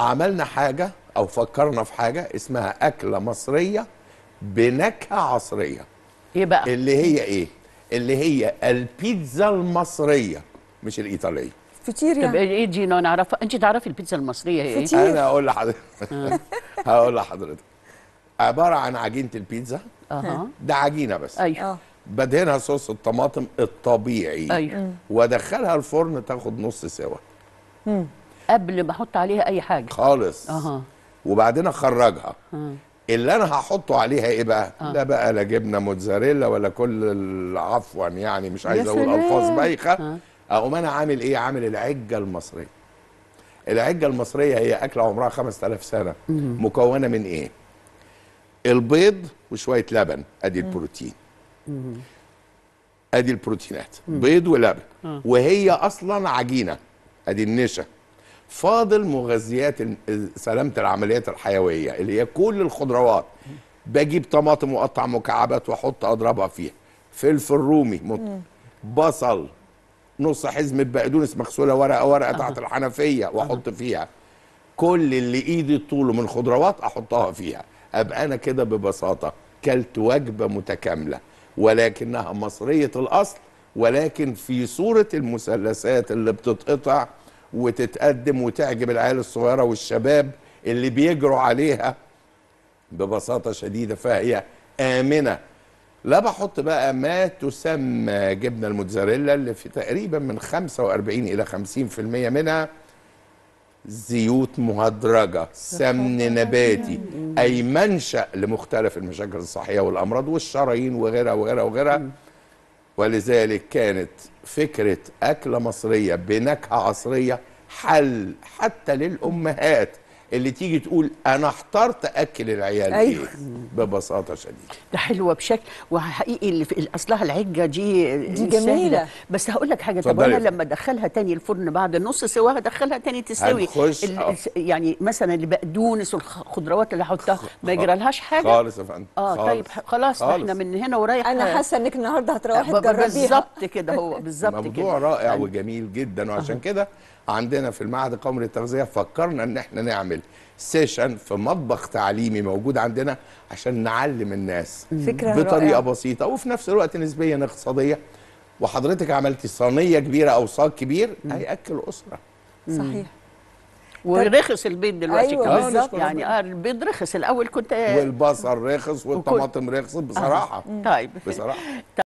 عملنا حاجه او فكرنا في حاجه اسمها اكله مصريه بنكهه عصريه ايه بقى اللي هي ايه اللي هي البيتزا المصريه مش الايطاليه فطير يعني طب ايه, إيه دي انا اعرفها انت تعرفي البيتزا المصريه هي إيه؟ فتير. انا اقول لحضرتك آه. هقول لحضرتك عباره عن عجينه البيتزا اها ده عجينه بس ايوه آه. بدهنها صوص الطماطم الطبيعي ايوه وادخلها الفرن تاخد نص سوا امم قبل ما احط عليها اي حاجه خالص اها وبعدين اخرجها مم. اللي انا هحطه عليها ايه بقى أه. لا بقى لا جبنه موتزاريلا ولا كل عفوا يعني مش عايز اقول الفاظ بايخه أه. اقوم انا عامل ايه عامل العجه المصريه العجه المصريه هي اكله عمرها 5000 سنه مم. مكونه من ايه البيض وشويه لبن ادي البروتين مم. ادي البروتينات مم. بيض ولبن وهي اصلا عجينه ادي النشا فاضل مغذيات سلامه العمليات الحيويه اللي هي كل الخضروات بجيب طماطم واقطع مكعبات واحط اضربها فيها فلفل رومي مت... بصل نص حزمه بقدونس مغسوله ورقه ورقه تحت الحنفيه واحط فيها كل اللي ايدي طوله من خضروات احطها فيها ابقى انا كده ببساطه كلت وجبه متكامله ولكنها مصريه الاصل ولكن في صوره المثلثات اللي بتتقطع وتتقدم وتعجب العيال الصغيره والشباب اللي بيجروا عليها ببساطه شديده فهي امنه لا بحط بقى ما تسمى جبنه الموتزاريلا اللي في تقريبا من 45 الى 50% منها زيوت مهدرجة سمن نباتي أي منشأ لمختلف المشاكل الصحية والأمراض والشرايين وغيرها وغيرها وغيرها ولذلك كانت فكرة أكلة مصرية بنكهة عصرية حل حتى للأمهات اللي تيجي تقول انا احترت اكل العيال أيوة. ايه ببساطه شديده ده حلوه بشكل وحقيقي اللي في اصلها العجه دي دي جميله سهلة. بس هقول لك حاجه طب انا لما ادخلها تاني الفرن بعد نص سواها ادخلها تاني تستوي آه. يعني مثلا البقدونس والخضروات اللي هحطها ما يجرالهاش حاجه خالص يا فندم اه طيب، خالص. طيب خلاص خالص. احنا من هنا ورايح انا حاسه انك النهارده هتروحي تجربيها بالظبط كده هو بالظبط كده موضوع رائع وجميل جدا وعشان كده عندنا في المعهد القومي للتغذيه فكرنا ان احنا نعمل سيشن في مطبخ تعليمي موجود عندنا عشان نعلم الناس فكرة بطريقه رائع. بسيطه وفي نفس الوقت نسبيا اقتصاديه وحضرتك عملتي صينيه كبيره او صاج كبير مم. هياكل اسره صحيح طيب. ورخص البيض دلوقتي أيوة كمان بالظبط يعني اه البيض رخص الاول كنت آه، والبصل رخص والطماطم رخص بصراحه آه. طيب بصراحه